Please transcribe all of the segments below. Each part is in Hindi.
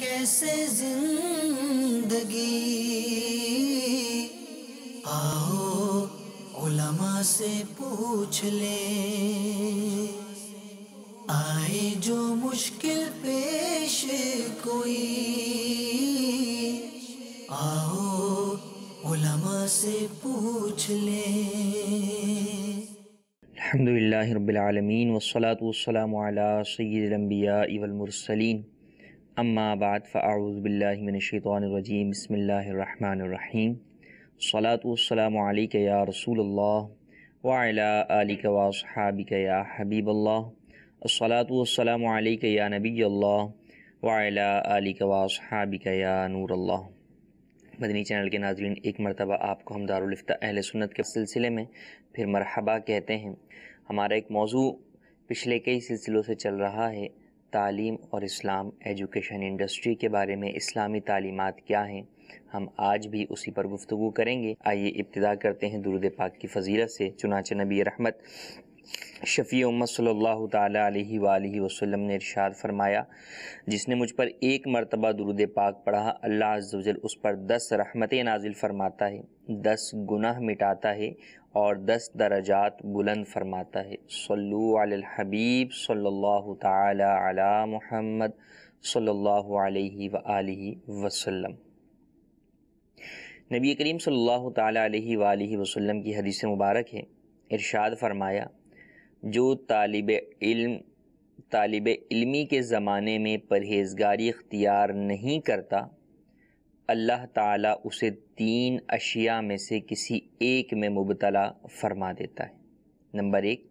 કેસે જિંદગી આહો ઉલમા સે પૂછ લે આય જો મુશ્કિલ پیش કોઈ આહો ઉલમા સે પૂછ લે અલહમદુ લિલ્લાહી રબ્બિલ આલમીન વસલાતુ વસલામુ આલા સયયદિલ アン બિયાઈ વલમુરસલિન अम्माबाद फ़ाऊज़बिल्लिमिनशैतरजीम बसमीम सलातमैक या रसूल वाला आलिक वासहाबिक या या नबी अल्लाह वाला या नूर मदनी चैनल के नाजरन एक मरतबा आपको हम दारफ़्ता अहल सुन्नत के सिलसिले में फिर मरहबा कहते हैं हमारा एक मौजू पिछले कई सिलसिलों से चल रहा है तालीम और इस्लाम एजुकेशन इंडस्ट्री के बारे में इस्लामी तालीमत क्या हैं हम आज भी उसी पर गुफ्तु करेंगे आइए इब्तदा करते हैं दुरुद पाक की फजीलत से चुनाच नबी रहमत शफ़ी उम्मत सल्ला वसम ने इरशाद फरमाया जिसने मुझ पर एक मरतबा दुरुद पाक पढ़ा अल्लाह अज्जल उस पर दस रहमतें नाजिल फरमाता है दस गुनाह मिटाता है और दस दर्जात बुलंद फरमाता है सल्लु हबीब सल्ला महमद सल्ला वसम नबी करीम सल्ला ताला की हदीस मुबारक है इरशाद फरमाया जो तालिब इल्म तालिब इल्मी के ज़माने में परहेज़गारी इख्तियार नहीं करता अल्लाह ताला उसे तीन अशिया में से किसी एक में मुबतला फरमा देता है नंबर एक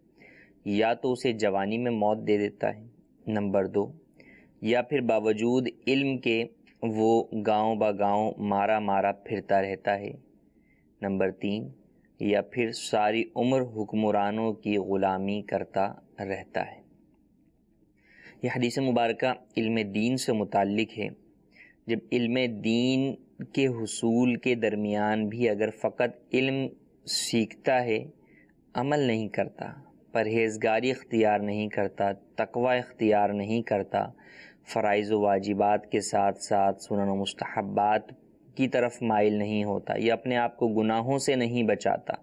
या तो उसे जवानी में मौत दे देता है नंबर दो या फिर बावजूद इल्म के वो गांव बा गांव मारा मारा फिरता रहता है नंबर तीन या फिर सारी उम्र हुक्मरानों की ग़ुलामी करता रहता है यह हदीस मुबारक इल्म दीन से मुतक़ है जब इल्म दीन के हसूल के दरमियान भी अगर फ़कत इल्म सीखता है अमल नहीं करता परहेज़गारी इख्तियार नहीं करता तकवा इख्तियार नहीं करता फ़रज़ वाजिबात के साथ साथ सुनन मस्तहबात की तरफ माइल नहीं होता यह अपने आप को गुनाहों से नहीं बचाता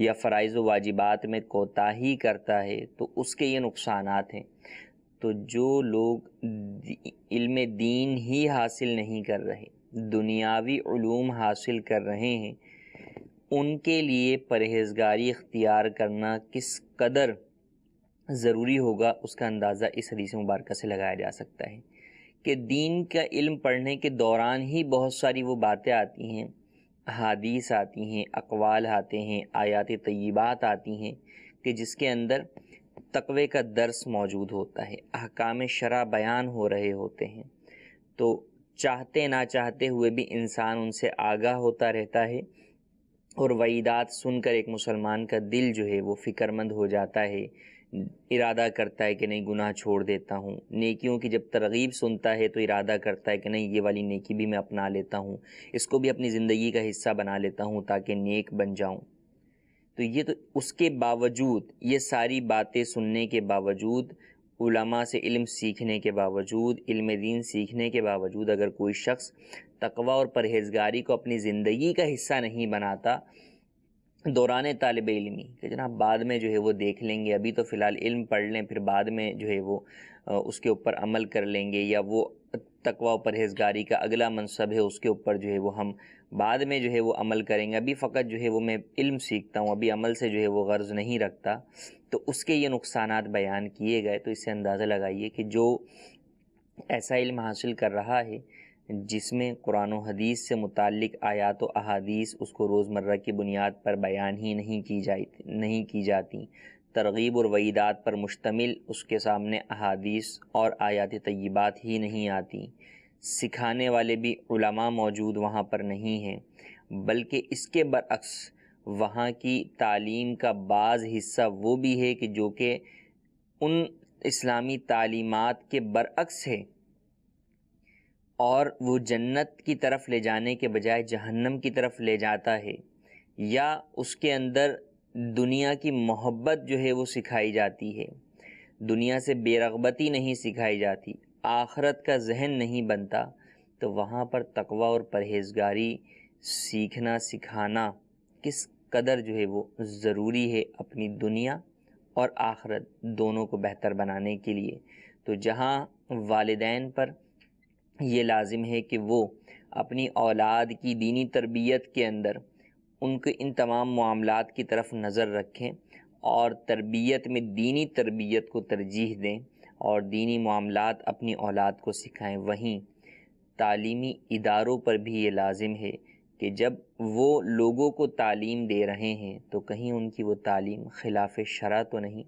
या फ़राइज वाजिबात में कोताही करता है तो उसके ये नुकसान हैं तो जो लोग इल्म दीन ही हासिल नहीं कर रहे दुनियावी ूम हासिल कर रहे हैं उनके लिए परहेजगारी इख्तियार करना किस कदर ज़रूरी होगा उसका अंदाज़ा इस हदीस मुबारक से लगाया जा सकता है कि दीन का इल्म पढ़ने के दौरान ही बहुत सारी वो बातें आती हैं हादीस आती हैं अकवाल आते हैं आयात तय्यबात आती हैं कि जिसके अंदर तकवे का दर्स मौजूद होता है अहकाम शरा बयान हो रहे होते हैं तो चाहते ना चाहते हुए भी इंसान उनसे आगाह होता रहता है और वईदात सुनकर एक मुसलमान का दिल जो है वो फ़िक्रमंद हो जाता है इरादा करता है कि नहीं गुनाह छोड़ देता हूँ नेकियों की जब तरगीब सुनता है तो इरादा करता है कि नहीं ये वाली नेकी भी मैं अपना लेता हूँ इसको भी अपनी ज़िंदगी का हिस्सा बना लेता हूँ ताकि नेक बन जाऊँ तो ये तो उसके बावजूद ये सारी बातें सुनने के बावजूद उलमा से इल्म सीखने के बावजूद इल्म दीन सीखने के बावजूद अगर कोई शख्स तकवा और परहेजगारी को अपनी ज़िंदगी का हिस्सा नहीं बनाता दौरान तालब इलमी कि जनाब बाद में जो है वो देख लेंगे अभी तो फ़िलहाल इल्म पढ़ लें फिर बाद में जो है वो उसके ऊपर अमल कर लेंगे या वो तकवा परहेजगारी का अगला मनसब है उसके ऊपर जो है वो हम बाद में जो है वो अमल करेंगे अभी फ़कत जो है वो मैं इल्म सीखता हूँ अभी अमल से जो है वो गर्ज़ नहीं रखता तो उसके ये नुकसान बयान किए गए तो इससे अंदाज़ा लगाइए कि जो ऐसा इल्म हासिल कर रहा है जिसमें कुरान हदीस से मुतक आयात व अहादीस उसको रोज़मर्रा की बुनियाद पर बयान ही नहीं की जाती नहीं की जाती तरगीब और वईदात पर मुश्तमिल उसके सामने अहादीस और आयात तय्यबात ही नहीं आती सिखाने वाले भी उलमा मौजूद वहाँ पर नहीं हैं बल्कि इसके बरअक्स वहाँ की तालीम का बाज़ हिस्सा वो भी है कि जो कि उन इस्लामी तालीमत के बरअक्स है और वो जन्नत की तरफ ले जाने के बजाय जहन्नम की तरफ ले जाता है या उसके अंदर दुनिया की मोहब्बत जो है वो सिखाई जाती है दुनिया से बेरगबती नहीं सिखाई जाती आखरत का जहन नहीं बनता तो वहाँ पर तकवा और परहेज़गारी सीखना सिखाना किस कदर जो है वो ज़रूरी है अपनी दुनिया और आखरत दोनों को बेहतर बनाने के लिए तो जहाँ वालदेन पर ये लाजिम है कि वो अपनी औलाद की दीनी तरबियत के अंदर उनके इन तमाम मामलों की तरफ नज़र रखें और तरबियत में दीनी तरबियत को तरजीह दें और दीनी मामलों अपनी औलाद को सिखाएं वहीं तालीमी इदारों पर भी ये लाजिम है कि जब वो लोगों को तालीम दे रहे हैं तो कहीं उनकी वो तालीम खिलाफ शरा तो नहीं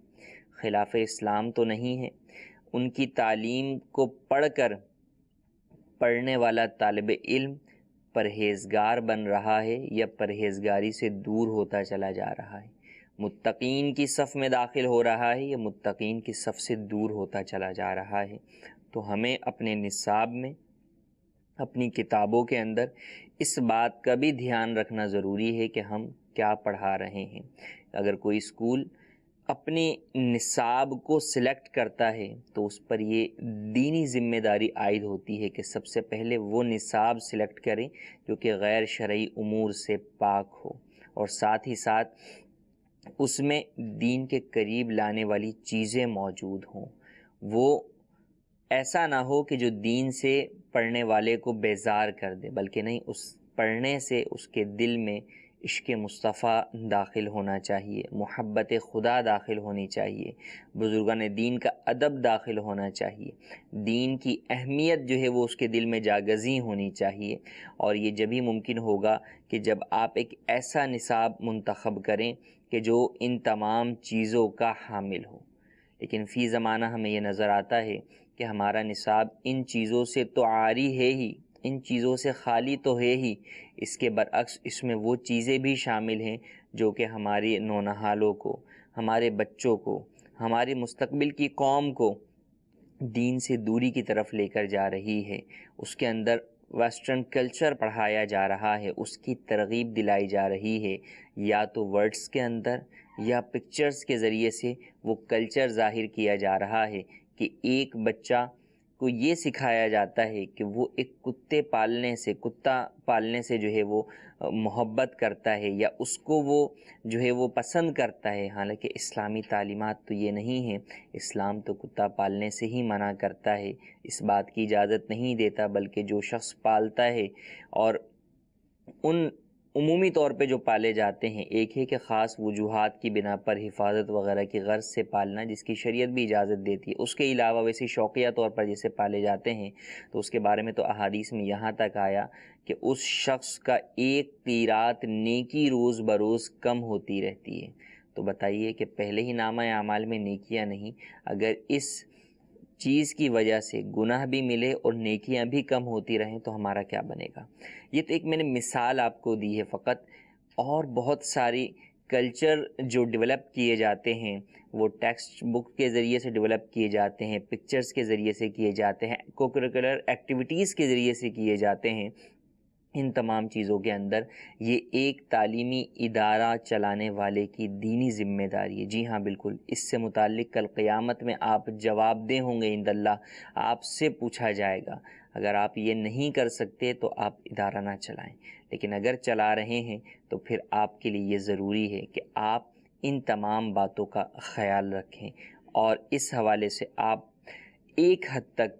खिलाफ इस्लाम तो नहीं है उनकी तालीम को पढ़ कर पढ़ने वाला तालब इल्म परहेजगार बन रहा है या परहेजगारी से दूर होता चला जा रहा है मुत्तकीन की सफ़ में दाखिल हो रहा है या मुत्तकीन की सफ़ से दूर होता चला जा रहा है तो हमें अपने निसाब में अपनी किताबों के अंदर इस बात का भी ध्यान रखना ज़रूरी है कि हम क्या पढ़ा रहे हैं अगर कोई स्कूल अपने निसाब को सिलेक्ट करता है तो उस पर ये दीनी ज़िम्मेदारी आयद होती है कि सबसे पहले वो निसाब सिलेक्ट करें जो कि गैर शरय उमूर से पाक हो और साथ ही साथ उसमें दीन के करीब लाने वाली चीज़ें मौजूद हों वो ऐसा ना हो कि जो दीन से पढ़ने वाले को बेजार कर दे बल्कि नहीं उस पढ़ने से उसके दिल में इश्क मुस्तफ़ा दाखिल होना चाहिए मोहब्बत खुदा दाखिल होनी चाहिए बुज़ुर्गान दीन का अदब दाखिल होना चाहिए दीन की अहमियत जो है वो उसके दिल में जागजी होनी चाहिए और ये जब ही मुमकिन होगा कि जब आप एक ऐसा निसाब मंतखब करें कि जो इन तमाम चीज़ों का हामिल हो लेकिन फ़ी ज़माना हमें यह नज़र आता है कि हमारा निसाब इन चीज़ों से तो आ रही है ही इन चीज़ों से खाली तो है ही इसके बरक्स इसमें वो चीज़ें भी शामिल हैं जो कि हमारे नौनहालों को हमारे बच्चों को हमारे मुस्तबिल की कौम को दीन से दूरी की तरफ लेकर जा रही है उसके अंदर वेस्टर्न कल्चर पढ़ाया जा रहा है उसकी तरगीब दिलाई जा रही है या तो वर्ड्स के अंदर या पिक्चर्स के ज़रिए से वो कल्चर ज़ाहिर किया जा रहा है कि एक बच्चा को ये सिखाया जाता है कि वो एक कुत्ते पालने से कुत्ता पालने से जो है वो मोहब्बत करता है या उसको वो जो है वो पसंद करता है हालांकि इस्लामी तालीमात तो ये नहीं है इस्लाम तो कुत्ता पालने से ही मना करता है इस बात की इजाज़त नहीं देता बल्कि जो शख्स पालता है और उन उमूमी तौर पर जो पाले जाते हैं एक है कि ख़ास वजूहत की बिना पर हिफाजत वगैरह की गर्ज से पालना जिसकी शरीय भी इजाज़त देती है उसके अलावा वैसे शौकिया तौर पर जैसे पाले जाते हैं तो उसके बारे में तो अहादीस में यहाँ तक आया कि उस शख्स का एक तीरात नेकी रोज़ बरोज़ कम होती रहती है तो बताइए कि पहले ही नामा अमाल में नेकियाँ नहीं अगर इस चीज़ की वजह से गुनाह भी मिले और नेकियां भी कम होती रहें तो हमारा क्या बनेगा ये तो एक मैंने मिसाल आपको दी है फ़कत और बहुत सारी कल्चर जो डेवलप किए जाते हैं वो टेक्स्ट बुक के ज़रिए से डेवलप किए जाते हैं पिक्चर्स के ज़रिए से किए जाते हैं कोकरिकुलर एक्टिविटीज़ के ज़रिए से किए जाते हैं इन तमाम चीज़ों के अंदर ये एक तालीमी इदारा चलाने वाले की दीनी ज़िम्मेदारी है जी हाँ बिल्कुल इससे मुतक कल क़्यामत में आप जवाब होंगे इंदल्ला आपसे पूछा जाएगा अगर आप ये नहीं कर सकते तो आप इदारा ना चलाएं लेकिन अगर चला रहे हैं तो फिर आपके लिए ये ज़रूरी है कि आप इन तमाम बातों का ख्याल रखें और इस हवाले से आप एक हद तक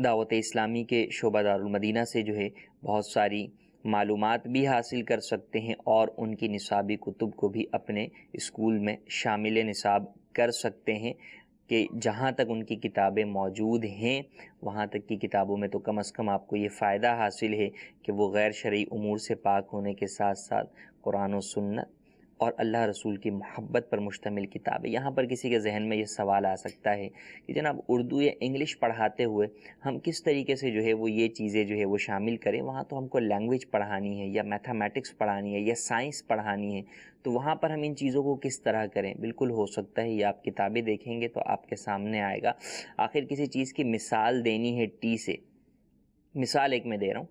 दावत इस्लामी के शोबा दारुलमदीना से जो है बहुत सारी मालूम भी हासिल कर सकते हैं और उनकी निसाबी कुतुब को भी अपने स्कूल में शामिल निसाब कर सकते हैं कि जहाँ तक उनकी किताबें मौजूद हैं वहाँ तक की किताबों में तो कम अज़ कम आपको ये फ़ायदा हासिल है कि वो गैर शरी अमूर से पाक होने के साथ साथ कुरान सुन्नत और अल्लाह रसूल की मोहब्बत पर मुश्तमिल किताब यहाँ पर किसी के जहन में ये सवाल आ सकता है कि जनाब उर्दू या इंग्लिश पढ़ाते हुए हम किस तरीके से जो है वो ये चीज़ें जो है वो शामिल करें वहाँ तो हमको लैंग्वेज पढ़ानी है या मैथमेटिक्स पढ़ानी है या साइंस पढ़ानी है तो वहाँ पर हम इन चीज़ों को किस तरह करें बिल्कुल हो सकता है ये आप किताबें देखेंगे तो आपके सामने आएगा आखिर किसी चीज़ की मिसाल देनी है टी से मिसाल एक मैं दे रहा हूँ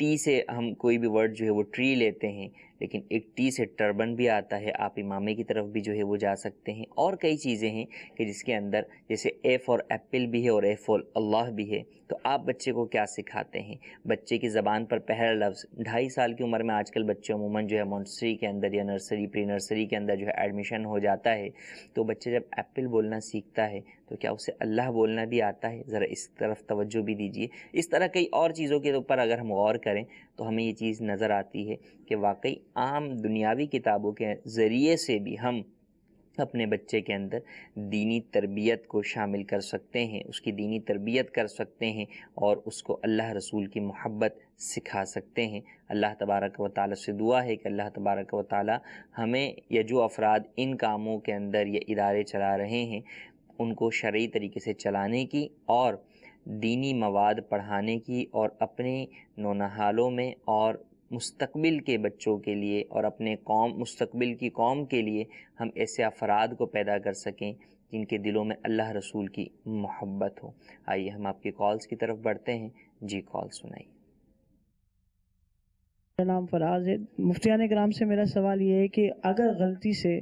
टी से हम कोई भी वर्ड जो है वो ट्री लेते हैं लेकिन एक टी से टर्बन भी आता है आप इमामे की तरफ भी जो है वो जा सकते हैं और कई चीज़ें हैं कि जिसके अंदर जैसे ए फॉर एप्पल भी है और ए फॉर अल्लाह भी है तो आप बच्चे को क्या सिखाते हैं बच्चे की ज़बान पर पहला लफ्ज़ ढाई साल की उम्र में आजकल बच्चे अमूमन जो है मोन्सरी के अंदर या नर्सरी प्री नर्सरी के अंदर जो है एडमिशन हो जाता है तो बच्चे जब एप्पल बोलना सीखता है तो क्या उसे अल्लाह बोलना भी आता है ज़रा इस तरफ तवज्जो भी दीजिए इस तरह कई और चीज़ों के ऊपर अगर हम गौर करें करें तो हमें ये चीज़ नज़र आती है कि वाकई आम दुनियावी किताबों के ज़रिए से भी हम अपने बच्चे के अंदर दीनी तरबियत को शामिल कर सकते हैं उसकी दीनी तरबियत कर सकते हैं और उसको अल्लाह रसूल की मोहब्बत सिखा सकते हैं अल्लाह तबारक व ताली से दुआ है कि अल्लाह तबारक व ताली हमें या जो अफराद इन कामों के अंदर ये इदारे चला रहे हैं उनको शर्य तरीके से चलाने की और दीनी मवाद पढ़ाने की और अपने नौनहालों में और मुस्तबिल के बच्चों के लिए और अपने कौम मुस्तबिल की कौम के लिए हम ऐसे अफराद को पैदा कर सकें जिनके दिलों में अल्लाह रसूल की मोहब्बत हो आइए हम आपके कॉल्स की तरफ बढ़ते हैं जी कॉल सुनाइए मेरा नाम फराज है मुफ्तियान ग्राम से मेरा सवाल ये है कि अगर गलती से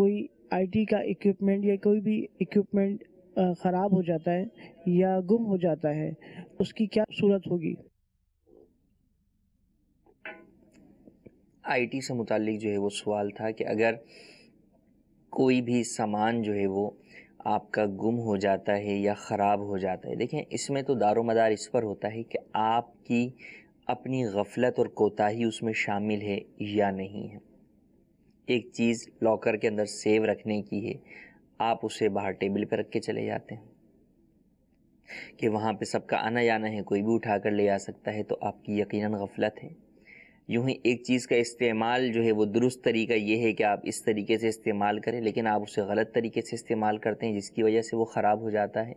कोई आईटी का इक्विपमेंट या कोई भी इक्विपमेंट ख़राब हो जाता है या गुम हो जाता है उसकी क्या सूरत होगी आईटी से मुतल जो है वो सवाल था कि अगर कोई भी सामान जो है वो आपका गुम हो जाता है या ख़राब हो जाता है देखें इसमें तो दारो मदार इस पर होता है कि आपकी अपनी गफलत और कोताही उसमें शामिल है या नहीं है एक चीज़ लॉकर के अंदर सेव रखने की है आप उसे बाहर टेबल पर रख के चले जाते हैं कि वहाँ पे सबका आना जाना है कोई भी उठा कर ले आ सकता है तो आपकी यकीन गफलत है यूँ ही एक चीज़ का इस्तेमाल जो है वो दुरुस्त तरीका ये है कि आप इस तरीके से इस्तेमाल करें लेकिन आप उसे गलत तरीके से इस्तेमाल करते हैं जिसकी वजह से वो ख़राब हो जाता है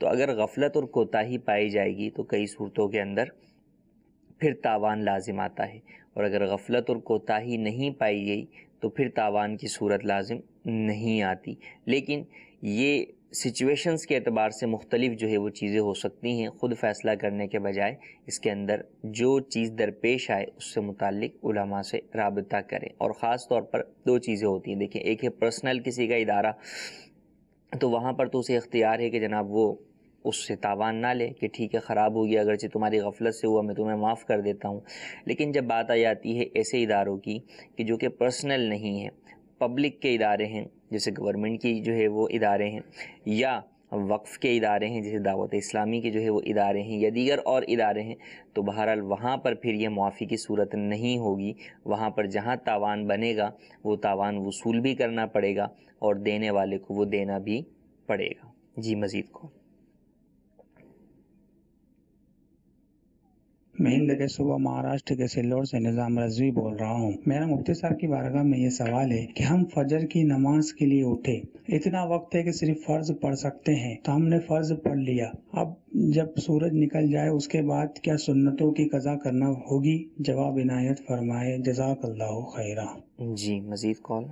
तो अगर गफलत और कोताही पाई जाएगी तो कई सूरतों के अंदर फिर तावान लाजिम आता है और अगर गफलत और कोताही नहीं पाई गई तो फिर तावान की सूरत लाजिम नहीं आती लेकिन ये सिचुएशंस के अतबार से मुख्तलिफ जो है वो चीज़ें हो सकती हैं ख़ुद फ़ैसला करने के बजाय इसके अंदर जो चीज़ दरपेश आए उससे मुतक उलमा से रबता करें और ख़ास तौर पर दो चीज़ें होती हैं देखें एक है पर्सनल किसी का इदारा तो वहाँ पर तो उसे इख्तियार है कि जनाब वो उससे तावान ना ले कि ठीक है ख़राब हो गया अगरचे तुम्हारी गफलत से हुआ मैं तुम्हें माफ़ कर देता हूँ लेकिन जब बात आ जाती है ऐसे इदारों की कि जो कि पर्सनल नहीं है पब्लिक के इदारे हैं जैसे गवर्नमेंट की जो है वो इदारे हैं या वक्फ़ के इदारे हैं जैसे दावत इस्लामी के जो है वो इदारे हैं या दीगर और इदारे हैं तो बहरहाल वहाँ पर फिर यह मुआफ़ी की सूरत नहीं होगी वहाँ पर जहाँ तावान बनेगा वो तावान वसूल भी करना पड़ेगा और देने वाले को वो देना भी पड़ेगा जी मज़ीद को मैं हिंद के सुबह महाराष्ट्र के सिल्लोर से निज़ाम रजवी बोल रहा हूँ मेरा मुफ्ती साहब की बारगाह में ये सवाल है कि हम फजर की नमाज के लिए उठे इतना वक्त है कि सिर्फ फर्ज पढ़ सकते हैं तो हमने फर्ज पढ़ लिया अब जब सूरज निकल जाए उसके बाद क्या सुन्नतों की कज़ा करना होगी जवाब इनायत फरमाए जजाक खैरा जी मजीद कॉल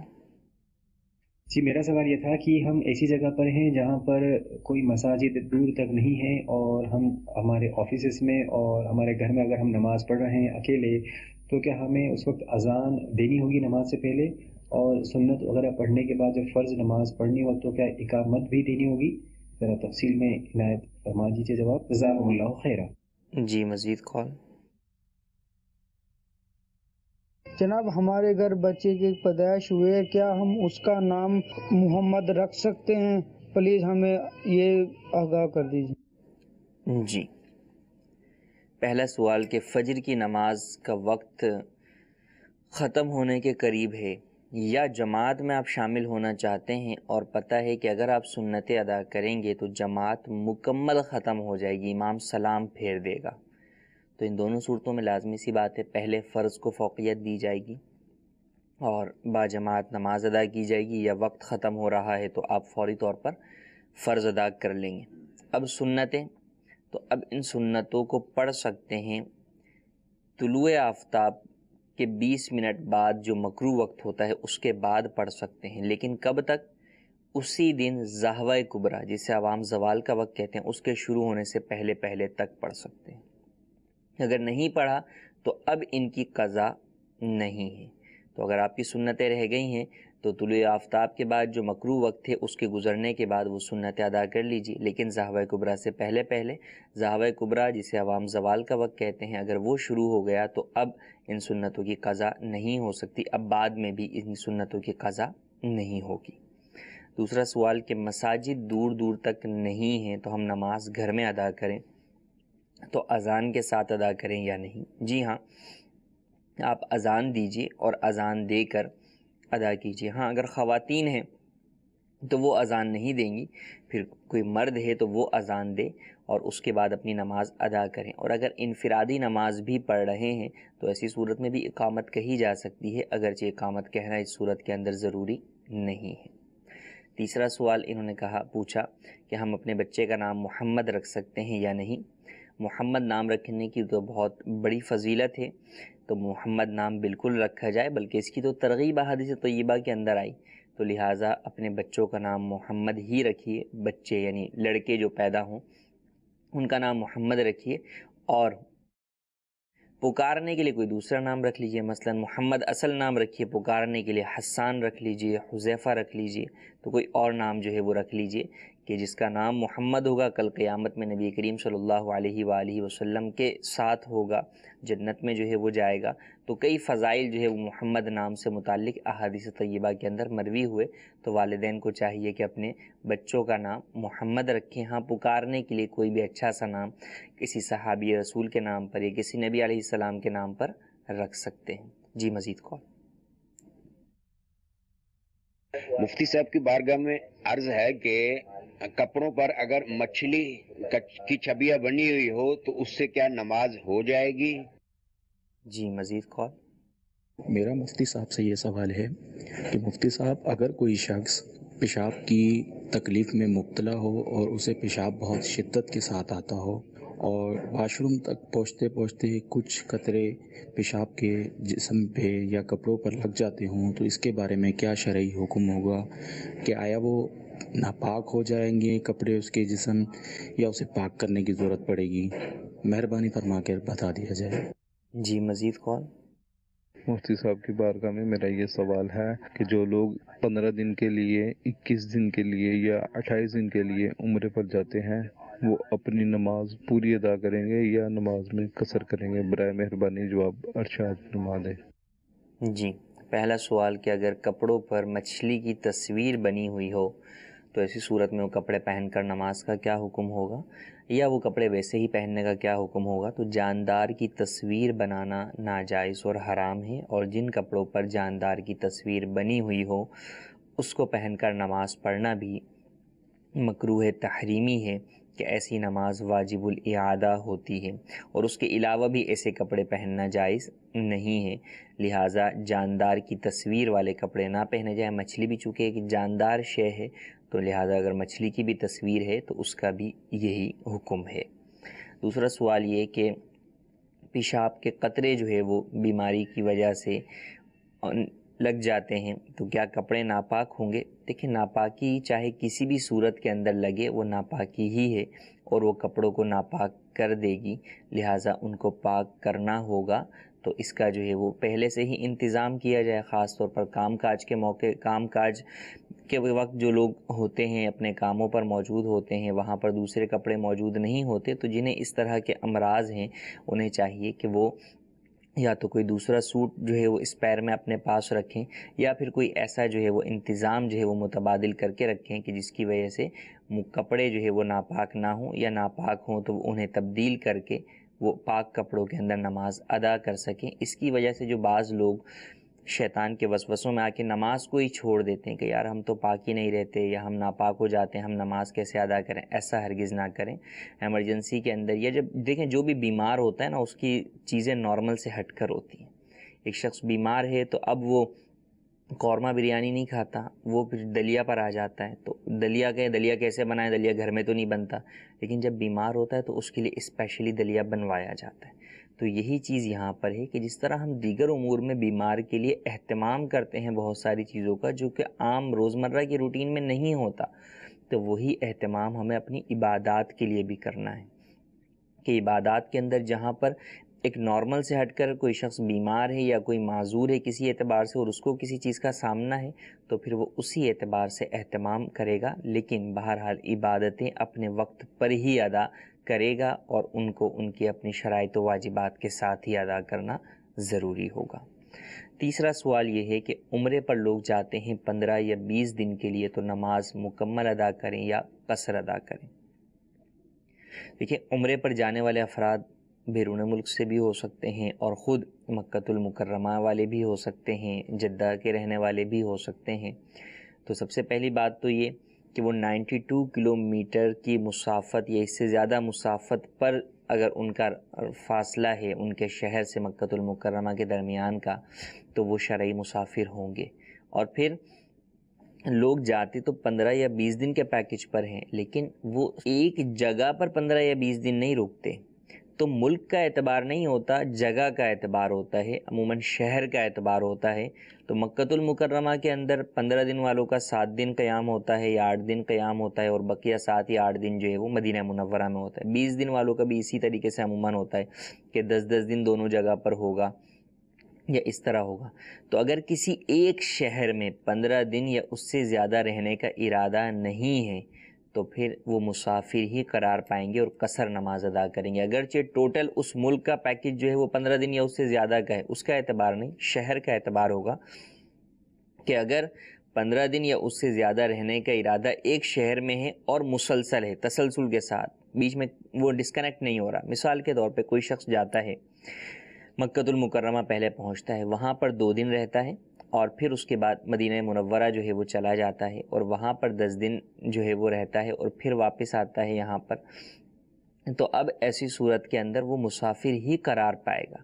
जी मेरा सवाल ये था कि हम ऐसी जगह पर हैं जहाँ पर कोई मसाजिद दूर तक नहीं है और हम हमारे ऑफिस में और हमारे घर में अगर हम नमाज़ पढ़ रहे हैं अकेले तो क्या हमें उस वक्त अजान देनी होगी नमाज से पहले और सुन्नत वगैरह पढ़ने के बाद जब फ़र्ज़ नमाज पढ़नी हो तो क्या इकामत भी देनी होगी ज़रा तफसील में इनायत फरमा दीजिए जवाब जजाक खैर जी मज़ीद कॉल जनाब हमारे घर बच्चे की पैदाइश हुई है क्या हम उसका नाम मोहम्मद रख सकते हैं प्लीज़ हमें ये आगाह कर दीजिए जी पहला सवाल कि फजर की नमाज का वक्त ख़त्म होने के करीब है या जमात में आप शामिल होना चाहते हैं और पता है कि अगर आप सुन्नतें अदा करेंगे तो जमात मुकम्मल ख़त्म हो जाएगी इमाम सलाम फेर देगा तो इन दोनों सूरतों में लाजमी सी बात है पहले फ़र्ज़ को फोकियत दी जाएगी और बाजमात नमाज अदा की जाएगी या वक्त ख़त्म हो रहा है तो आप फौरी तौर पर फ़र्ज़ अदा कर लेंगे अब सुन्नतें तो अब इन सुन्नतों को पढ़ सकते हैं तुलु आफ्ताब के 20 मिनट बाद जो मकरू वक्त होता है उसके बाद पढ़ सकते हैं लेकिन कब तक उसी दिन जहवा कुबरा जिसे आवाम जवाल का वक्त कहते हैं उसके शुरू होने से पहले पहले तक पढ़ सकते हैं अगर नहीं पढ़ा तो अब इनकी कज़ा नहीं है तो अगर आपकी सुन्नतें रह गई हैं तो तुल आफ्ताब के बाद जो मकरू वक्त थे उसके गुजरने के बाद वो सुन्नतें अदा कर लीजिए लेकिन जहावा कुबरा से पहले पहले जहावा कुबरा जिसे आवाम जवाल का वक्त कहते हैं अगर वो शुरू हो गया तो अब इन सुन्नतों की कज़ा नहीं हो सकती अब बाद में भी इन सुन्नतों की कज़ा नहीं होगी दूसरा सवाल कि मसाजिद दूर दूर तक नहीं हैं तो हम नमाज घर में अदा करें तो अज़ान के साथ अदा करें या नहीं जी हाँ आप अज़ान दीजिए और अज़ान देकर अदा कीजिए हाँ अगर ख़वातीन हैं तो वो अज़ान नहीं देंगी फिर कोई मर्द है तो वो अज़ान दे और उसके बाद अपनी नमाज़ अदा करें और अगर इनफरादी नमाज भी पढ़ रहे हैं तो ऐसी सूरत में भी इकामत कही जा सकती है अगरचे इकामत कहना इस सूरत के अंदर ज़रूरी नहीं है तीसरा सवाल इन्होंने कहा पूछा कि हम अपने बच्चे का नाम मोहम्मद रख सकते हैं या नहीं मोहम्मद नाम रखने की तो बहुत बड़ी फजीलत है तो मोहम्मद नाम बिल्कुल रखा जाए बल्कि इसकी तो तरगीब हदीस तयबा के अंदर आई तो लिहाजा अपने बच्चों का नाम मोहम्मद ही रखिए बच्चे यानी लड़के जो पैदा हों उनका नाम मोहम्मद रखिए और पुकारने के लिए कोई दूसरा नाम रख लीजिए मसलन मोहम्मद असल नाम रखिए पुकारने के लिए हसान रख लीजिए हुजैफ़ा रख लीजिए तो कोई और नाम जो है वो रख लीजिए कि जिसका नाम मोहम्मद होगा कल क़यामत में नबी करीम सल्लल्लाहु अलैहि वसल्लम के साथ होगा जन्नत में जो है वो जाएगा तो कई फ़ज़ाइल जो है वो मोहम्मद नाम से मुतक अहदीस तय्यबा के अंदर मरवी हुए तो वालदेन को चाहिए कि अपने बच्चों का नाम मोहम्मद रखें हाँ पुकारने के लिए कोई भी अच्छा सा नाम किसी सहाबी रसूल के नाम पर या किसी नबी आसमाम के नाम पर रख सकते हैं जी मज़ीद कौन मुफ्ती साहब की बारगाह में अर्ज़ है कि कपड़ों पर अगर मछली की छबियाँ बनी हुई हो तो उससे क्या नमाज हो जाएगी जी मजीद कौन मेरा मुफ्ती साहब से ये सवाल है कि मुफ्ती साहब अगर कोई शख्स पेशाब की तकलीफ़ में मुबतला हो और उसे पेशाब बहुत शिद्दत के साथ आता हो और वाशरूम तक पहुँचते पहुँचते कुछ कतरे पेशाब के जिसम पे या कपड़ों पर लग जाते हों तो इसके बारे में क्या शरा हुक्म होगा कि आया वो नापाक हो जाएंगे कपड़े उसके जिसम या उसे पाक करने की ज़रूरत पड़ेगी मेहरबानी फरमा कर बता दिया जाए जी मज़ीद कौन मुफ्ती साहब की बारगाह में मेरा ये सवाल है कि जो लोग पंद्रह दिन के लिए इक्कीस दिन के लिए या अट्ठाईस दिन के लिए उम्र पर जाते हैं वो अपनी नमाज पूरी अदा करेंगे या नमाज में कसर करेंगे बर मेहरबानी जवाब अरशाद फरमा दें जी पहला सवाल कि अगर कपड़ों पर मछली की तस्वीर बनी हुई हो तो ऐसी सूरत में वो कपड़े पहनकर नमाज का क्या हुक्म होगा या वो कपड़े वैसे ही पहनने का क्या हुक्म होगा तो जानदार की तस्वीर बनाना नाजायज़ और हराम है और जिन कपड़ों पर जानदार की तस्वीर बनी हुई हो उसको पहनकर नमाज़ पढ़ना भी मकरूह तहरीमी है कि ऐसी नमाज वाजिबुल इआदा होती है और उसके अलावा भी ऐसे कपड़े पहनना जायज़ नहीं है लिहाजा जानदार की तस्वीर वाले कपड़े ना पहने जाए मछली भी चूँकि एक जानदार शे है तो लिहाजा अगर मछली की भी तस्वीर है तो उसका भी यही हुक्म है दूसरा सवाल ये कि पेशाब के कतरे जो है वो बीमारी की वजह से लग जाते हैं तो क्या कपड़े नापाक होंगे देखिए नापाकी चाहे किसी भी सूरत के अंदर लगे वो नापाकी ही है और वो कपड़ों को नापाक कर देगी लिहाजा उनको पाक करना होगा तो इसका जो है वो पहले से ही इंतज़ाम किया जाए ख़ास तौर पर काम काज के मौके काम काज के वक्त जो लोग होते हैं अपने कामों पर मौजूद होते हैं वहाँ पर दूसरे कपड़े मौजूद नहीं होते तो जिन्हें इस तरह के अमराज हैं उन्हें चाहिए कि वो या तो कोई दूसरा सूट जो है वो इस पैर में अपने पास रखें या फिर कोई ऐसा जो है वो इंतज़ाम जो है वो मुतबादल करके रखें कि जिसकी वजह से कपड़े जो है वो नापाक ना हों या नापाक हों तो उन्हें तब्दील करके वो पाक कपड़ों के अंदर नमाज अदा कर सकें इसकी वजह से जो बाज़ लोग शैतान के वसवसों में आके नमाज को ही छोड़ देते हैं कि यार हम तो पाक ही नहीं रहते या हम नापाक हो जाते हैं हम नमाज कैसे अदा करें ऐसा हरगिज़ ना करें एमरजेंसी के अंदर या जब देखें जो भी बीमार होता है ना उसकी चीज़ें नॉर्मल से हटकर होती हैं एक शख्स बीमार है तो अब वो कौरमा बिरयानी नहीं खाता वो फिर दलिया पर आ जाता है तो दलिया के दलिया कैसे बनाए दलिया घर में तो नहीं बनता लेकिन जब बीमार होता है तो उसके लिए स्पेशली दलिया बनवाया जाता है तो यही चीज़ यहाँ पर है कि जिस तरह हम दीगर उमूर में बीमार के लिए अहतमाम करते हैं बहुत सारी चीज़ों का जो कि आम रोज़मर्रा की रूटीन में नहीं होता तो वही अहतमाम हमें अपनी इबादत के लिए भी करना है कि इबादत के अंदर जहाँ पर एक नॉर्मल से हटकर कोई शख्स बीमार है या कोई माजूर है किसी एतबार से और उसको किसी चीज़ का सामना है तो फिर वो उसी एतबार से अहतमाम करेगा लेकिन बहरहाल इबादतें अपने वक्त पर ही अदा करेगा और उनको उनकी अपनी शराइ तो वाजिबात के साथ ही अदा करना ज़रूरी होगा तीसरा सवाल ये है कि उम्र पर लोग जाते हैं पंद्रह या बीस दिन के लिए तो नमाज मुकम्मल अदा करें या कसर अदा करें देखिए उम्र पर जाने वाले अफराद बैरून मुल्क से भी हो सकते हैं और ख़ुद मक्तुलमकरमा वाले भी हो सकते हैं जद्दा के रहने वाले भी हो सकते हैं तो सबसे पहली बात तो ये कि वो 92 किलोमीटर की मुसाफत या इससे ज़्यादा मुसाफत पर अगर उनका फासला है उनके शहर से मक्तुलमकरमा के दरमियान का तो वो शर्य मुसाफिर होंगे और फिर लोग जाते तो पंद्रह या बीस दिन के पैकेज पर हैं लेकिन वो एक जगह पर पंद्रह या बीस दिन नहीं रुकते तो मुल्क का एतबार नहीं होता जगह का एतबार होता है अमूमन शहर का एतबार होता है तो मक्तुलमकरमा के अंदर पंद्रह दिन वालों का सात दिन क़्याम होता है या आठ दिन क़्याम होता है और बकिया सात या आठ दिन जो है वो मदीना मुनवरा में होता है बीस दिन वालों का भी इसी तरीके से अमूमन होता है कि दस दस दिन दोनों जगह पर होगा या इस तरह होगा तो अगर किसी एक शहर में पंद्रह दिन या उससे ज़्यादा रहने का इरादा नहीं है तो फिर वो मुसाफिर ही करार पाएंगे और कसर नमाज अदा करेंगे अगरचे टोटल उस मुल्क का पैकेज जो है वो पंद्रह दिन या उससे ज़्यादा का है उसका एतबार नहीं शहर का एतबार होगा कि अगर पंद्रह दिन या उससे ज़्यादा रहने का इरादा एक शहर में है और मुसलसल है तसलसल के साथ बीच में वो डिस्कनेक्ट नहीं हो रहा मिसाल के तौर पर कोई शख्स जाता है मक्तुलमकरमा पहले पहुँचता है वहाँ पर दो दिन रहता है और फिर उसके बाद मदीना मनवरा जो है वो चला जाता है और वहाँ पर दस दिन जो है वो रहता है और फिर वापस आता है यहाँ पर तो अब ऐसी सूरत के अंदर वो मुसाफिर ही करार पाएगा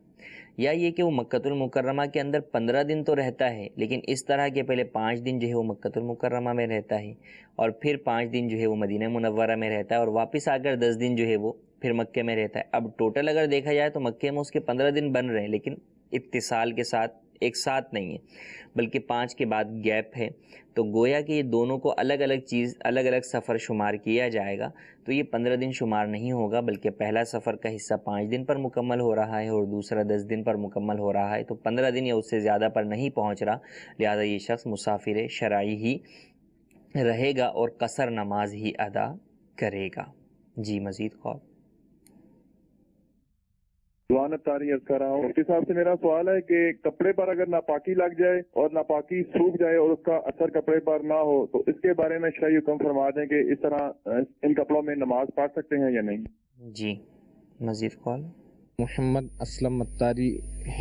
या ये कि वो मक्तुलमकरमा के अंदर पंद्रह दिन तो रहता है लेकिन इस तरह के पहले पाँच दिन जो है वो मक्तुलमकरमा में रहता है और फिर पाँच दिन जो है वो मदीना मुनव्वरा में रहता है और वापस आकर दस दिन जो है वो फिर मक्के में रहता है अब टोटल अगर देखा जाए तो मक्के में उसके पंद्रह दिन बन रहे हैं लेकिन इतिसाल के साथ एक साथ नहीं है बल्कि पाँच के बाद गैप है तो गोया कि ये दोनों को अलग अलग चीज़ अलग अलग सफ़र शुमार किया जाएगा तो ये पंद्रह दिन शुमार नहीं होगा बल्कि पहला सफ़र का हिस्सा पाँच दिन पर मुकम्मल हो रहा है और दूसरा दस दिन पर मुकम्मल हो रहा है तो पंद्रह दिन या उससे ज़्यादा पर नहीं पहुँच रहा लिहाजा ये शख्स मुसाफिर शराइ ही रहेगा और कसर नमाज ही अदा करेगा जी मज़ीद खौफ तारी कर रहा हूँ से मेरा सवाल है कि कपड़े पर अगर नापाकी लग जाए और नापाकी सूख जाए और उसका असर कपड़े पर ना हो तो इसके बारे में शाही हुक्म फरमा दें कि इस तरह इन कपड़ों में नमाज पढ़ सकते हैं या नहीं जी नजीर कॉल मोहम्मद असलम अतारी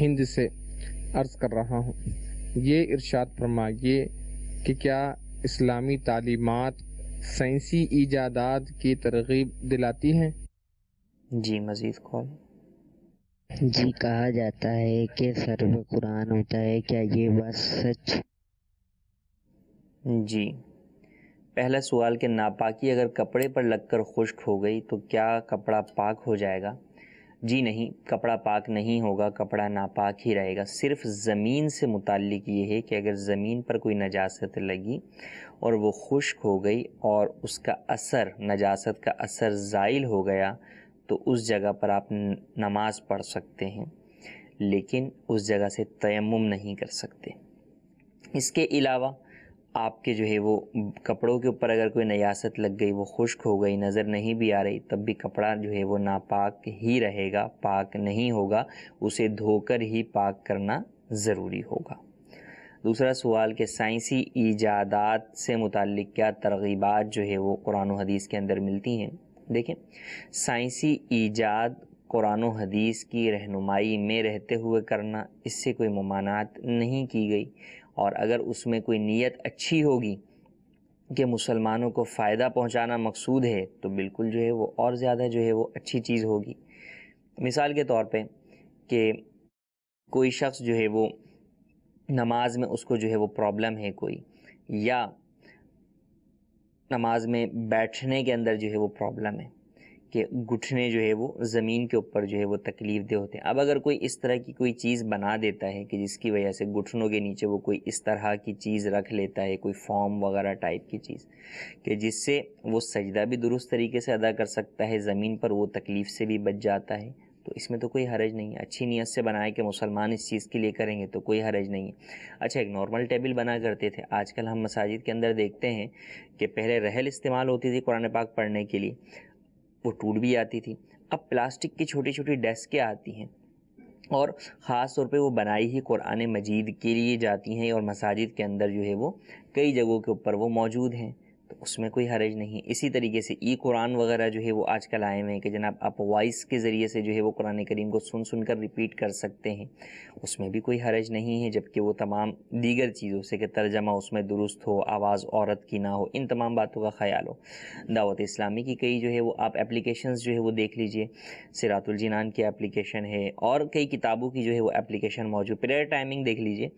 हिंद से अर्ज कर रहा हूँ ये इरशाद फरमाइए कि क्या इस्लामी तालीमत साइंसी ईजादात की तरगीब दिलाती हैं जी मजीद कॉल जी कहा जाता है कि सर्व कुरान होता है क्या ये बात सच जी पहला सवाल कि नापाकी अगर कपड़े पर लगकर खुश्क हो गई तो क्या कपड़ा पाक हो जाएगा जी नहीं कपड़ा पाक नहीं होगा कपड़ा नापाक ही रहेगा सिर्फ ज़मीन से मुतक ये है कि अगर ज़मीन पर कोई नजास्त लगी और वो खुश्क हो गई और उसका असर नजास्त का असर ज़ाइल हो गया तो उस जगह पर आप नमाज पढ़ सकते हैं लेकिन उस जगह से तयम नहीं कर सकते इसके अलावा आपके जो है वो कपड़ों के ऊपर अगर कोई नयासत लग गई वो खुश्क हो गई नज़र नहीं भी आ रही तब भी कपड़ा जो है वो नापाक ही रहेगा पाक नहीं होगा उसे धोकर ही पाक करना ज़रूरी होगा दूसरा सवाल कि साइंसी ईजादात से मुतल क्या तरगीबात जो है वो कुरान हदीस के अंदर मिलती हैं देखें साइंसी ईजाद कुरान हदीस की रहनुमाई में रहते हुए करना इससे कोई ममानात नहीं की गई और अगर उसमें कोई नीयत अच्छी होगी कि मुसलमानों को फ़ायदा पहुंचाना मकसूद है तो बिल्कुल जो है वो और ज़्यादा जो है वो अच्छी चीज़ होगी मिसाल के तौर पे कि कोई शख्स जो है वो नमाज में उसको जो है वो प्रॉब्लम है कोई या नमाज में बैठने के अंदर जो है वो प्रॉब्लम है कि घुटने जो है वो ज़मीन के ऊपर जो है वो तकलीफ दे होते हैं अब अगर कोई इस तरह की कोई चीज़ बना देता है कि जिसकी वजह से घुटनों के नीचे वो कोई इस तरह की चीज़ रख लेता है कोई फॉर्म वगैरह टाइप की चीज़ कि जिससे वो सजदा भी दुरुस्त तरीके से अदा कर सकता है ज़मीन पर वो तकलीफ़ से भी बच जाता है तो इसमें तो कोई हरज नहीं है अच्छी नीयत से बनाए कि मुसलमान इस चीज़ के लिए करेंगे तो कोई हरज नहीं है अच्छा एक नॉर्मल टेबल बना करते थे आजकल हम मसाजिद के अंदर देखते हैं कि पहले रहल इस्तेमाल होती थी कुरान पाक पढ़ने के लिए वो टूट भी आती थी अब प्लास्टिक की छोटी छोटी डेस्कें आती हैं और ख़ास तौर पे वो बनाई ही कुरान मजीद के लिए जाती हैं और मसाजिद के अंदर जो है वो कई जगहों के ऊपर वो मौजूद हैं तो उसमें कोई हरज नहीं इसी तरीके से ई कुरान वगैरह जो है वो आजकल आए हुए हैं कि जनाब आप वॉइस के ज़रिए से जो है वो कुरान करीम को सुन सुन कर रिपीट कर सकते हैं उसमें भी कोई हरज नहीं है जबकि वो तमाम दीगर चीज़ों से कि तर्जमा उसमें दुरुस्त हो आवाज़ औरत की ना हो इन तमाम बातों का ख्याल हो दावत इस्लामी की कई जो है वो आप एप्लीकेशन जो है वो देख लीजिए सिरातुलजीनान की एप्लीकेशन है और कई किताबों की जो है वो एप्लीकेशन मौजूद प्रेयर टाइमिंग देख लीजिए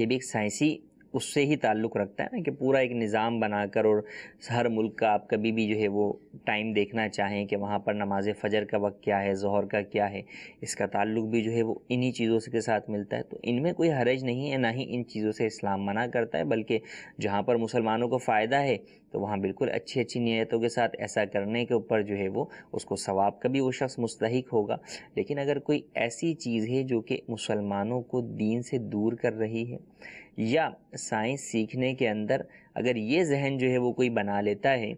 ये भी एक साइंसी उससे ही ताल्लुक़ रखता है ना कि पूरा एक निज़ाम बनाकर और हर मुल्क का आप कभी भी जो है वो टाइम देखना चाहें कि वहाँ पर नमाज फ़जर का वक्त क्या है जहर का क्या है इसका ताल्लुक़ भी जो है वो इन्हीं चीज़ों के साथ मिलता है तो इनमें कोई हरज नहीं है ना ही इन चीज़ों से इस्लाम मना करता है बल्कि जहाँ पर मुसलमानों को फ़ायदा है तो वहाँ बिल्कुल अच्छी अच्छी नीयतों के साथ ऐसा करने के ऊपर जो है वो उसको सवाब का भी वो शख्स मुस्तक होगा लेकिन अगर कोई ऐसी चीज़ है जो कि मुसलमानों को दीन से दूर कर रही है या साइंस सीखने के अंदर अगर ये जहन जो है वो कोई बना लेता है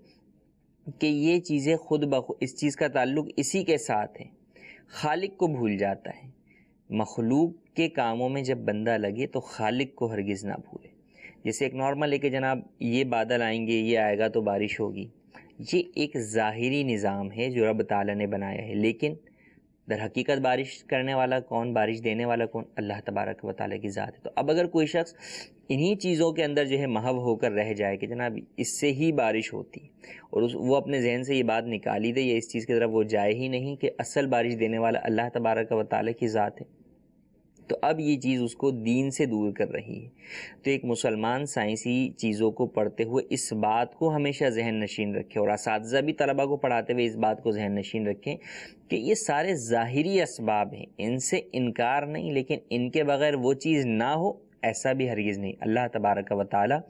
कि ये चीज़ें खुद बखु इस चीज़ का ताल्लुक इसी के साथ है खालिक को भूल जाता है मखलूक के कामों में जब बंदा लगे तो खालिक को हरगिज़ ना भूले जैसे एक नॉर्मल है कि जनाब ये बादल आएंगे ये आएगा तो बारिश होगी ये एक ज़ाहरी निज़ाम है जो रब ताला ने बनाया है लेकिन दर हकीकत बारिश करने वाला कौन बारिश देने वाला कौन अल्लाह तबारक व ताली की ज़ात है तो अब अगर कोई शख्स इन्हीं चीज़ों के अंदर जो है महव होकर रह जाए कि जनाब इससे ही बारिश होती है और उस वो अपने जहन से ये बात निकाली दे या इस चीज़ की तरफ वो जाए ही नहीं कि असल बारिश देने वाला अल्लाह तबारक व ताली की ज़ात है तो अब ये चीज़ उसको दीन से दूर कर रही है तो एक मुसलमान साइंसी चीज़ों को पढ़ते हुए इस बात को हमेशा जहन नशीन रखें और इस भी तलबा को पढ़ाते हुए इस बात को जहन नशीन रखें कि ये सारे ज़ाहरी इसबाब हैं इनसे इनकार नहीं लेकिन इनके बगैर वो चीज़ ना हो ऐसा भी हरगिज़ नहीं अल्लाह तबारक व ताली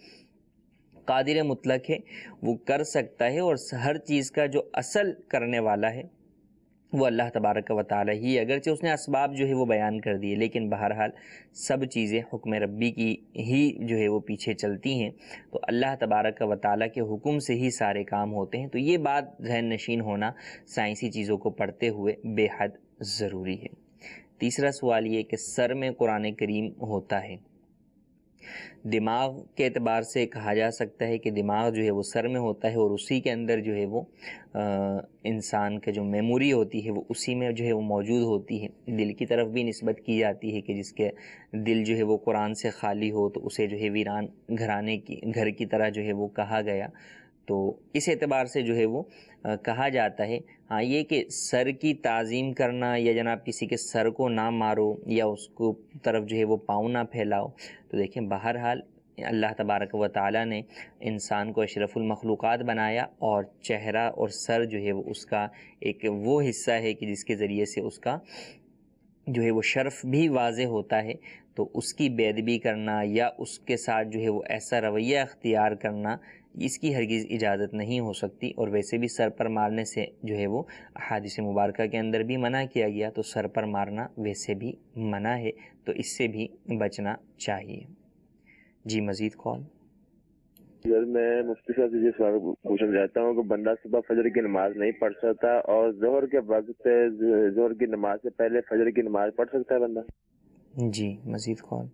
कादिर मुतलक है वो कर सकता है और हर चीज़ का जो असल करने वाला है वो अल्लाह तबारक व ताल ही अगरचे उसने इसबाब जो है वो बयान कर दिए लेकिन बहरहाल सब चीज़ें हुक्म रब्बी की ही जो है वो पीछे चलती हैं तो अल्लाह तबारक व ताल के हुक्म से ही सारे काम होते हैं तो ये बात जहन नशीन होना साइंसी चीज़ों को पढ़ते हुए बेहद ज़रूरी है तीसरा सवाल ये कि सर में कुरान करीम होता है दिमाग के अतबार से कहा जा सकता है कि दिमाग जो है वो सर में होता है और उसी के अंदर जो है वो इंसान का जो मेमोरी होती है वो उसी में जो है वो मौजूद होती है दिल की तरफ भी नस्बत की जाती है कि जिसके दिल जो है वो कुरान से खाली हो तो उसे जो है वीरान घराने की घर की तरह जो है वो कहा गया तो इस एतबार से जो है वो आ, कहा जाता है हाँ ये कि सर की ताज़ीम करना या जनाब किसी के सर को ना मारो या उसको तरफ जो है वो पाँव ना फैलाओ तो देखें बहरहाल अल्लाह तबारक व ताली ने इंसान को अशरफुलमखलूक़ बनाया और चेहरा और सर जो है वो उसका एक वो हिस्सा है कि जिसके ज़रिए से उसका जो है वो शर्फ भी वाज होता है तो उसकी बेदबी करना या उसके साथ जो है वो ऐसा रवैया अख्तियार करना इसकी हरगिज़ इजाज़त नहीं हो सकती और वैसे भी सर पर मारने से जो है वो हादिस मुबारक के अंदर भी मना किया गया तो सर पर मारना वैसे भी मना है तो इससे भी बचना चाहिए जी मज़ीद कॉल सर मैं मुफ्ती साहब से सवाल पूछना चाहता हूँ कि बंदा सुबह फजर की नमाज नहीं पढ़ सकता और जोहर के वक्त जोहर की नमाज से पहले फजर की नमाज पढ़ सकता है बंदा जी मजीद कौन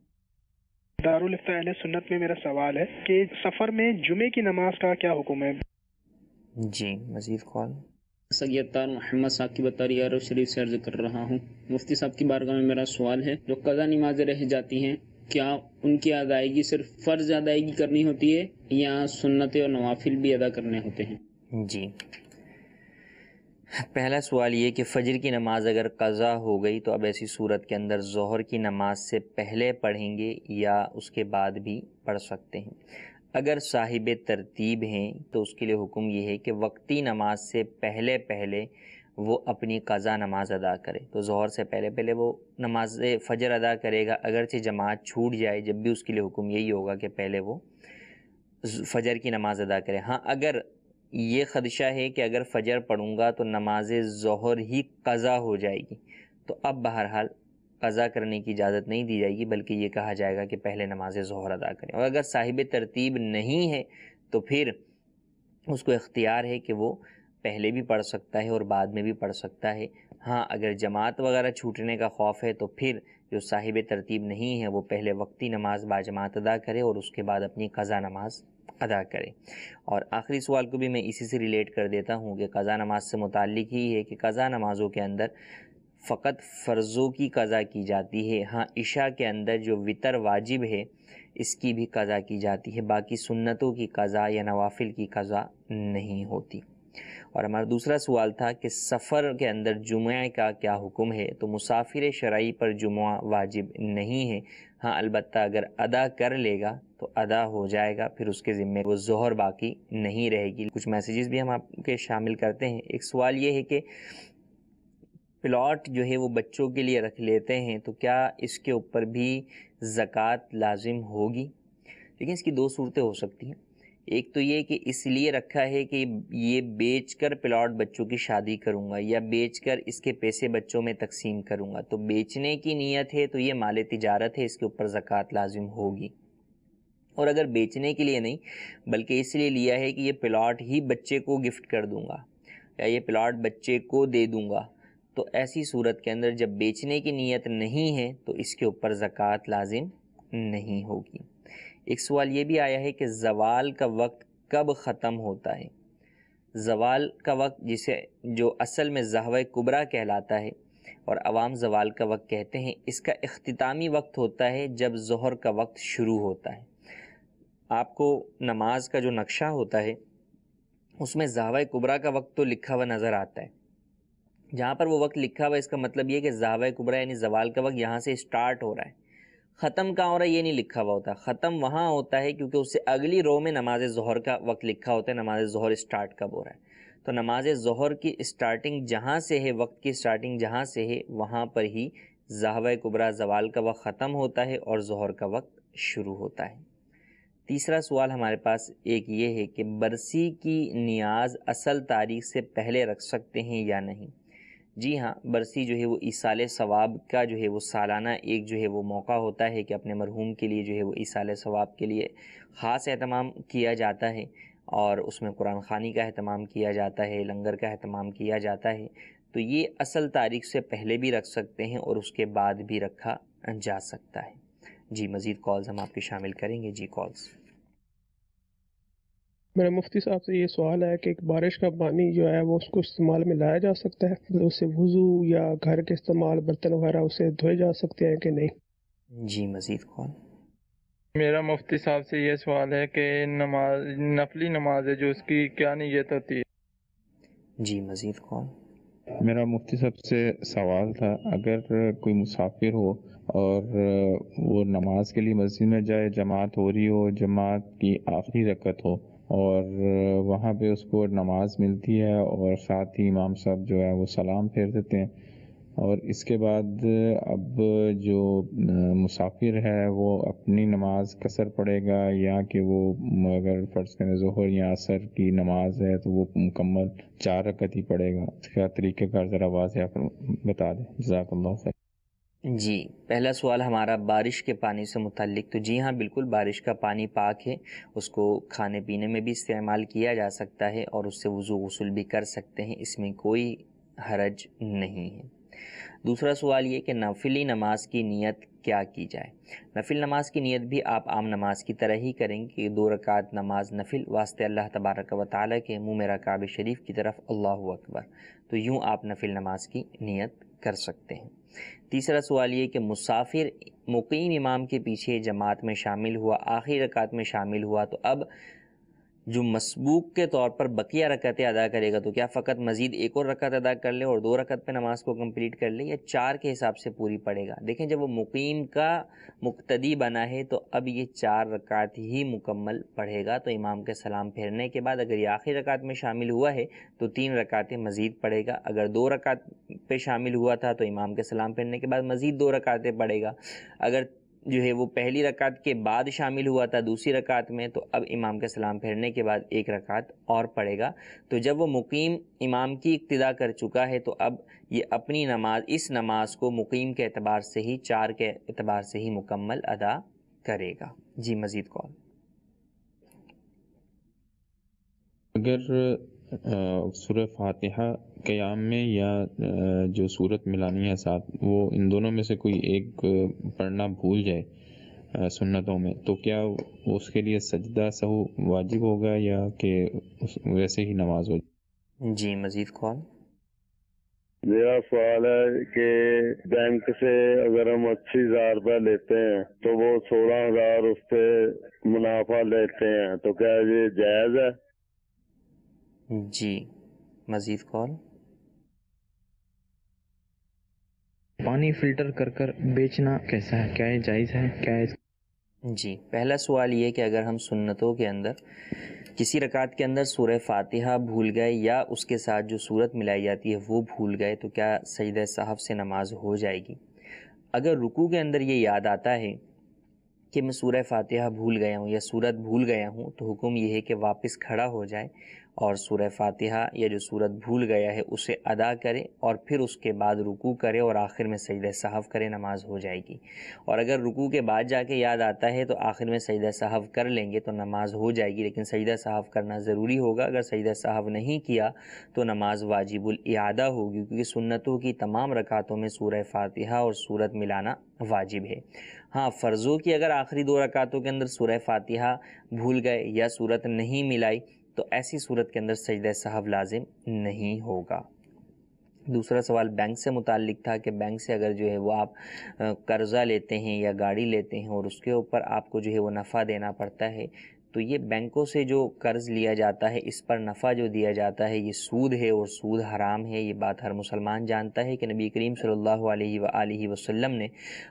दारुल अहल सुन्नत में मेरा सवाल है कि सफ़र में जुमे की नमाज का क्या हुक्म है जी मजीद कौन सैदार मोहम्मद की अतारी अरब शरीफ से अर्ज़ कर रहा हूँ मुफ्ती साहब की बारगाह में मेरा सवाल है जो कज़ा नमाजें रह जाती हैं क्या उनकी अदायगी सिर्फ फ़र्ज़ अदायगी करनी होती है या सुन्नतें और नवाफिल भी अदा करने होते हैं जी पहला सवाल ये कि फ़जर की नमाज़ अगर कज़ा हो गई तो अब ऐसी सूरत के अंदर जहर की नमाज से पहले पढ़ेंगे या उसके बाद भी पढ़ सकते हैं अगर साहिब तरतीब हैं तो उसके लिए हुक्म ये है कि वक्ती नमाज से पहले पहले वो अपनी कज़ा नमाज अदा करे तो जहर से पहले पहले वो नमाज फ़जर अदा करेगा अगरचे जमात छूट जाए जब भी उसके लिए हुक्म यही होगा कि पहले वो फ़जर की नमाज़ अदा करे हाँ अगर ये खदशा है कि अगर फजर पढ़ूँगा तो नमाज जहर ही कज़ा हो जाएगी तो अब बहरहाल कज़ा करने की इजाज़त नहीं दी जाएगी बल्कि ये कहा जाएगा कि पहले नमाज जहर अदा करें और अगर साहिब तरतीब नहीं है तो फिर उसको इख्तियार है कि वो पहले भी पढ़ सकता है और बाद में भी पढ़ सकता है हाँ अगर जमात वगैरह छूटने का खौफ है तो फिर जो साहिब तरतीब नहीं है वो पहले वक्ती नमाज बाजमात अदा करे और उसके बाद अपनी कज़ा नमाज अदा करें और आखिरी सवाल को भी मैं इसी से रिलेट कर देता हूँ कि कज़ा नमाज से मुतल ही है कि कज़ा नमाज़ों के अंदर फ़कत फ़र्ज़ों की कज़ा की जाती है हाँ इशा के अंदर जो वितर वाजिब है इसकी भी कज़ा की जाती है बाकी सुन्नतों की कज़ा या नवाफिल की कज़ा नहीं होती और हमारा दूसरा सवाल था कि सफ़र के अंदर जुमे का क्या हुक्म है तो मुसाफिर शराइ पर जुमा वाजिब नहीं है हाँ अलबत् अगर अदा कर लेगा तो अदा हो जाएगा फिर उसके ज़िम्मे वो जहर बाकी नहीं रहेगी कुछ मैसेजेस भी हम आपके शामिल करते हैं एक सवाल ये है कि प्लॉट जो है वो बच्चों के लिए रख लेते हैं तो क्या इसके ऊपर भी ज़क़़त लाजिम होगी लेकिन इसकी दो सूरतें हो सकती हैं एक तो ये कि इसलिए रखा है कि ये बेचकर प्लाट बच्चों की शादी करूँगा या बेचकर इसके पैसे बच्चों में तकसीम करूँगा तो बेचने की नीयत है तो ये माल तजारत है इसके ऊपर ज़क़़त लाजिम होगी और अगर बेचने के लिए नहीं बल्कि इसलिए लिया है कि ये प्लाट ही बच्चे को गिफ्ट कर दूँगा या ये प्लाट बच्चे को दे दूँगा तो ऐसी सूरत के अंदर जब बेचने की नीयत नहीं है तो इसके ऊपर ज़क़़त लाजिम नहीं होगी एक सवाल ये भी आया है कि जवाल का वक्त कब ख़त्म होता है जवाल का वक्त जिसे जो असल में जहव कुबरा कहलाता है और आवाम जवाल का वक्त कहते हैं इसका अख्तामी वक्त होता है जब जहर का वक्त शुरू होता है आपको नमाज का जो नक्शा होता है उसमें जहवा कुबरा का वक्त तो लिखा हुआ नज़र आता है जहाँ पर वो वक्त लिखा हुआ इसका मतलब ये कि जहवा कुबरा यानी जवाल का वक्त यहाँ से स्टार्ट हो रहा है ख़त्म कहाँ हो रहा है ये नहीं लिखा हुआ होता ख़त्म वहाँ होता है क्योंकि उससे अगली रो में नमाज जहर का वक्त लिखा होता है नमाज जहर स्टार्ट कब हो रहा है तो नमाज जहर की स्टार्टिंग जहाँ से है वक्त की स्टार्टिंग जहाँ से है वहाँ पर ही जहाव कुबरा जवाल का वक्त ख़त्म होता है और जहर का वक्त शुरू होता है तीसरा सवाल हमारे पास एक ये है कि बरसी की नियाज असल तारीख से पहले रख सकते हैं या नहीं जी हाँ बरसी जो है वो इसाल सवाब का जो है वो सालाना एक जो है वो मौका होता है कि अपने मरहूम के लिए जो है वो इसाल सवाब के लिए ख़ास अहतमाम किया जाता है और उसमें कुरान खानी का अहतमाम किया जाता है लंगर का अहतमाम किया जाता है तो ये असल तारीख से पहले भी रख सकते हैं और उसके बाद भी रखा जा सकता है जी मज़ीद कॉल्स हम आपके शामिल करेंगे जी कॉल्स मेरा मुफ्ती साहब से ये सवाल है कि बारिश का पानी जो है वो उसको इस्तेमाल में लाया जा सकता है तो मतलब उससे वज़ू या घर के इस्तेमाल बर्तन वगैरह उसे धोए जा सकते हैं कि नहीं जी मजीद कौन मेरा मुफ्ती साहब से ये सवाल है कि नमाज नफली नमाज है जो उसकी क्या नीयत होती है जी मजीद कौन मेरा मुफ्ती साहब से सवाल था अगर कोई मुसाफिर हो और वो नमाज के लिए मस्जिद में जाए जमात हो रही हो जमात की आखिरी रकत हो और वहाँ पे उसको नमाज़ मिलती है और साथ ही इमाम साहब जो है वो सलाम फेर देते हैं और इसके बाद अब जो मुसाफिर है वो अपनी नमाज कसर पड़ेगा या कि वो अगर फ़र्ज़ करें जहर या असर की नमाज है तो वो मुकम्मल चार रकत ही पड़ेगा इसका तरीक़ेकार ज़रा वाज आप बता दें से जी पहला सवाल हमारा बारिश के पानी से मुतलिक तो जी हाँ बिल्कुल बारिश का पानी पाक है उसको खाने पीने में भी इस्तेमाल किया जा सकता है और उससे वज़ू गसूल भी कर सकते हैं इसमें कोई हरज नहीं है दूसरा सवाल ये कि नफिली नमाज की नीयत क्या की जाए नफिल नमाज की नीयत भी आप आम नमाज की तरह ही करेंगे कि दो रकात नमाज नफिल वास्ते अल्लाह तबारक व ताली के मुँह मेरा रकाब शरीफ की तरफ अल्लाह अकबर तो यूँ आप नफिल नमाज की नीयत कर सकते हैं तीसरा सवाल ये कि मुसाफिर मुकीम इमाम के पीछे जमात में शामिल हुआ आखिरी रकात में शामिल हुआ तो अब जो मसबूक के तौर पर बकिया रकतें अदा करेगा तो क्या फ़कत मज़ीद एक और रकत अदा कर ले और दो रकत पे नमाज को कंप्लीट कर ले या चार के हिसाब से पूरी पड़ेगा देखें जब वो मुकीम का मुक्तदी बना है तो अब ये चार रकात ही मुकम्मल पढ़ेगा तो इमाम के सलाम फेरने के बाद अगर ये आखिरी रकात में शामिल हुआ है तो तीन रकातें मज़ीद पढ़ेगा अगर दो रकात पे शामिल हुआ था तो इमाम के सलाम फेरने के बाद मज़ीद दो रकातें पढ़ेगा अगर जो है वो पहली रकात के बाद शामिल हुआ था दूसरी रकात में तो अब इमाम का सलाम फेरने के बाद एक रकात और पड़ेगा तो जब वो मुकीम इमाम की इब्तदा कर चुका है तो अब ये अपनी नमाज इस नमाज को मुकीम के अतबार से ही चार के अतबार से ही मुकम्मल अदा करेगा जी मज़ीद कौन अगर सूर्य फातिहा क़याम में या जो सूरत मिलानी है साथ वो इन दोनों में से कोई एक पढ़ना भूल जाए सुन्नतों में तो क्या उसके लिए सजदा सहु वाजिब होगा या कि वैसे ही नमाज हो जी मज़ीद कौन मेरा सवाल है कि बैंक से अगर हम अस्सी हजार रुपया लेते हैं तो वो सोलह हजार उस पर मुनाफा लेते हैं तो क्या ये जायज़ है जी मज़ीद कॉल पानी फिल्टर कर कर बेचना कैसा है क्या जायज़ है क्या है जी पहला सवाल ये कि अगर हम सुन्नतों के अंदर किसी रकात के अंदर सूर फातिहा भूल गए या उसके साथ जो सूरत मिलाई जाती है वो भूल गए तो क्या सईद साहब से नमाज हो जाएगी अगर रुकू के अंदर ये याद आता है कि मैं सूर फातिहा भूल गया हूँ या सूरत भूल गया हूँ तो हुक्म यह है कि वापस खड़ा हो जाए और सूर्य फातिहा या जो सूरत भूल गया है उसे अदा करें और फिर उसके बाद रुकू करें और आखिर में सजद साहब करें नमाज हो जाएगी और अगर रुकू के बाद जाके याद आता है तो आखिर में सजद साहब कर लेंगे तो नमाज हो जाएगी लेकिन सजद साहब करना ज़रूरी होगा अगर सजद साहब नहीं किया तो नमाज वाजिबुल इदा होगी क्योंकि सुन्नतों की तमाम रकातों में सूर फातिहा और सूरत मिलाना वाजिब है हाँ फ़र्ज़ों की अगर आखिरी दो रकातों के अंदर सूर फातिहा भूल गए या सूरत नहीं मिलाई तो ऐसी सूरत के अंदर सजद साहब लाजिम नहीं होगा दूसरा सवाल बैंक से मुतल था कि बैंक से अगर जो है वो आप कर्ज़ा लेते हैं या गाड़ी लेते हैं और उसके ऊपर आपको जो है वो नफ़ा देना पड़ता है तो ये बैंकों से जो कर्ज़ लिया जाता है इस पर नफ़ा जो दिया जाता है ये सूद है और सूद हराम है ये बात हर मुसलमान जानता है कि नबी करीम सल्लल्लाहु अलैहि वसल्लम ने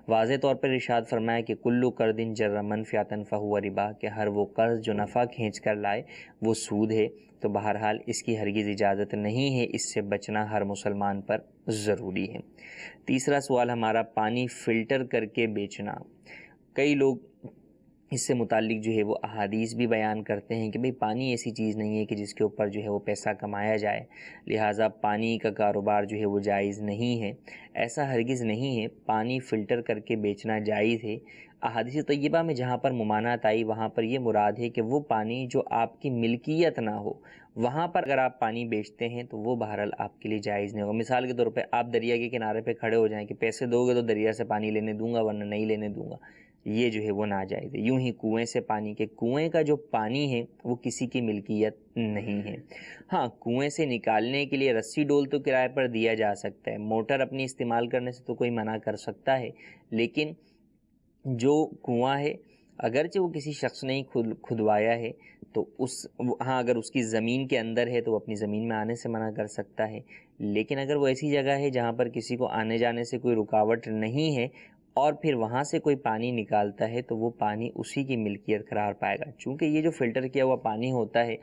वाज तौर पर इरशाद फरमाया कि कुल्लु कर दिन जर्रमन फ़ियातन हुआ रिबा कि हर वो कर्ज़ जो नफ़ा खींच कर लाए वो सूद है तो बहरहाल इसकी हरगिज़ इजाज़त नहीं है इससे बचना हर मुसलमान पर ज़रूरी है तीसरा सवाल हमारा पानी फ़िल्टर करके बेचना कई लोग इससे मुतलिक जो है वो अहादीस भी बयान करते हैं कि भाई पानी ऐसी चीज़ नहीं है कि जिसके ऊपर जो है वो पैसा कमाया जाए लिहाजा पानी का कारोबार जो है वो जायज़ नहीं है ऐसा हरगिज़ नहीं है पानी फ़िल्टर करके बेचना जायज़ है अहादीस तयबा में जहाँ पर ममानात आई वहाँ पर यह मुराद है कि वो पानी जो आपकी मिल्कियत ना हो वहाँ पर अगर आप पानी बेचते हैं तो वो बहरहाल आपके लिए जायज़ नहीं होगा मिसाल के तौर पर आप दरिया के किनारे पर खड़े हो जाएँ कि पैसे दोगे तो दरिया से पानी लेने दूंगा वरना नहीं लेने दूंगा ये जो है वो ना जायज़ है ही कुएं से पानी के कुएं का जो पानी है वो किसी की मिल्कियत नहीं है हाँ कुएं से निकालने के लिए रस्सी डोल तो किराए पर दिया जा सकता है मोटर अपनी इस्तेमाल करने से तो कोई मना कर सकता है लेकिन जो कुआं है अगरचे वो किसी शख्स ने ही खुद खुदवाया है तो उस हाँ अगर उसकी ज़मीन के अंदर है तो वो अपनी ज़मीन में आने से मना कर सकता है लेकिन अगर वो ऐसी जगह है जहाँ पर किसी को आने जाने से कोई रुकावट नहीं है और फिर वहाँ से कोई पानी निकालता है तो वो पानी उसी की मिल्कियत करार पाएगा चूँकि ये जो फ़िल्टर किया हुआ पानी होता है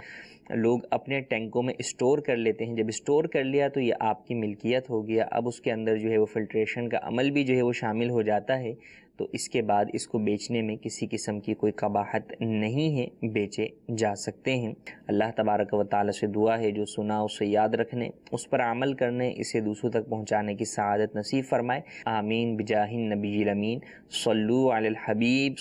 लोग अपने टैंकों में स्टोर कर लेते हैं जब स्टोर कर लिया तो ये आपकी मिल्कियत हो गया अब उसके अंदर जो है वो फ़िल्ट्रेशन का अमल भी जो है वो शामिल हो जाता है तो इसके बाद इसको बेचने में किसी किस्म की कोई कबाहत नहीं है बेचे जा सकते हैं अल्लाह तबारक व ताल से दुआ है जो सुना उसे याद रखने उस पर अमल करने इसे दूसरों तक पहुँचाने की शहादत नसीब फरमाए आमीन बिजाहिन नबी अमीन सल्लू अल हबीब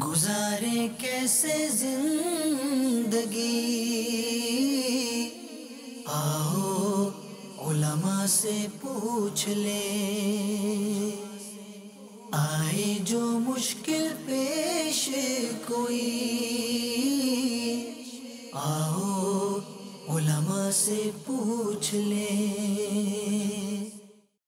गुजारे कैसे जिंदगी आओ उलमा से पूछ ले आए जो मुश्किल पेश कोई आओ उलमा से पूछ ले